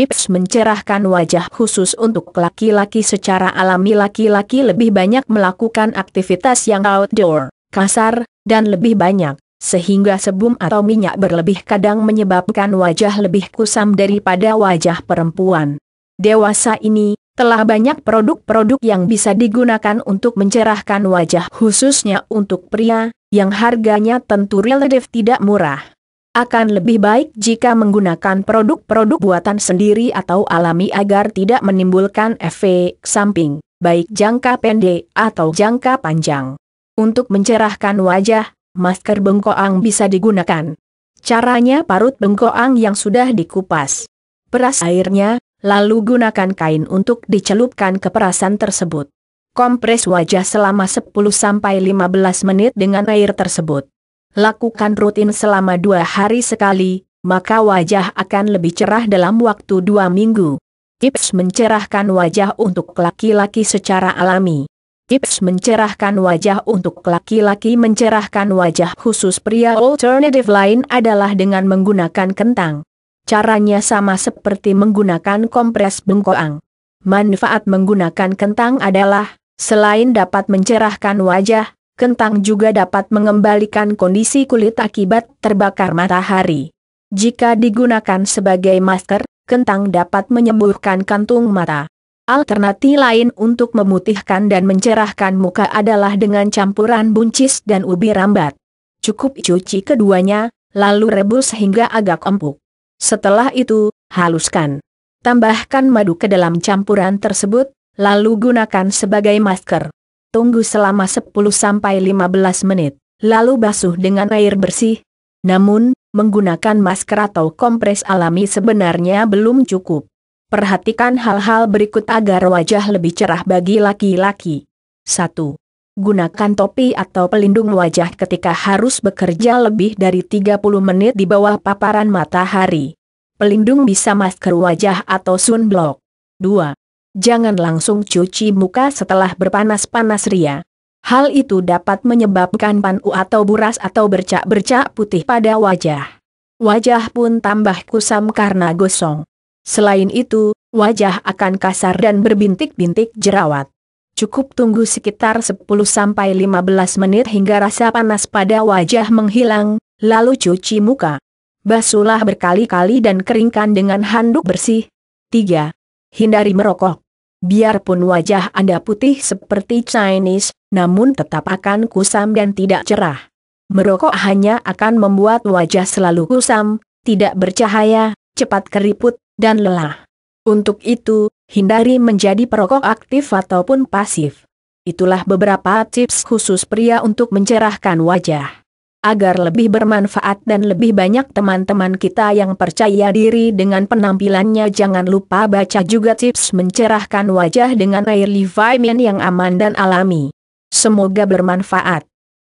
Gips mencerahkan wajah khusus untuk laki-laki secara alami laki-laki lebih banyak melakukan aktivitas yang outdoor, kasar, dan lebih banyak, sehingga sebum atau minyak berlebih kadang menyebabkan wajah lebih kusam daripada wajah perempuan. Dewasa ini, telah banyak produk-produk yang bisa digunakan untuk mencerahkan wajah khususnya untuk pria, yang harganya tentu relatif tidak murah. Akan lebih baik jika menggunakan produk-produk buatan sendiri atau alami agar tidak menimbulkan efek samping, baik jangka pendek atau jangka panjang. Untuk mencerahkan wajah, masker bengkoang bisa digunakan. Caranya parut bengkoang yang sudah dikupas. Peras airnya, lalu gunakan kain untuk dicelupkan ke perasan tersebut. Kompres wajah selama 10-15 menit dengan air tersebut lakukan rutin selama dua hari sekali, maka wajah akan lebih cerah dalam waktu dua minggu. Tips mencerahkan wajah untuk laki-laki secara alami. Tips mencerahkan wajah untuk laki-laki mencerahkan wajah khusus pria alternative lain adalah dengan menggunakan kentang. Caranya sama seperti menggunakan kompres bengkoang. Manfaat menggunakan kentang adalah, selain dapat mencerahkan wajah, kentang juga dapat mengembalikan kondisi kulit akibat terbakar matahari. Jika digunakan sebagai masker, kentang dapat menyembuhkan kantung mata. Alternatif lain untuk memutihkan dan mencerahkan muka adalah dengan campuran buncis dan ubi rambat. Cukup cuci keduanya, lalu rebus hingga agak empuk. Setelah itu, haluskan. Tambahkan madu ke dalam campuran tersebut, lalu gunakan sebagai masker tunggu selama 10-15 menit, lalu basuh dengan air bersih. Namun, menggunakan masker atau kompres alami sebenarnya belum cukup. Perhatikan hal-hal berikut agar wajah lebih cerah bagi laki-laki. 1. Gunakan topi atau pelindung wajah ketika harus bekerja lebih dari 30 menit di bawah paparan matahari. Pelindung bisa masker wajah atau sunblock. 2 jangan langsung cuci muka setelah berpanas-panas ria. Hal itu dapat menyebabkan panu atau buras atau bercak-bercak putih pada wajah. Wajah pun tambah kusam karena gosong. Selain itu, wajah akan kasar dan berbintik-bintik jerawat. Cukup tunggu sekitar 10-15 menit hingga rasa panas pada wajah menghilang, lalu cuci muka. Basuhlah berkali-kali dan keringkan dengan handuk bersih. 3. Hindari merokok. Biarpun wajah Anda putih seperti Chinese, namun tetap akan kusam dan tidak cerah. Merokok hanya akan membuat wajah selalu kusam, tidak bercahaya, cepat keriput, dan lelah. Untuk itu, hindari menjadi perokok aktif ataupun pasif. Itulah beberapa tips khusus pria untuk mencerahkan wajah agar lebih bermanfaat dan lebih banyak teman-teman kita yang percaya diri dengan penampilannya. Jangan lupa baca juga tips mencerahkan wajah dengan air Levimin yang aman dan alami. Semoga bermanfaat.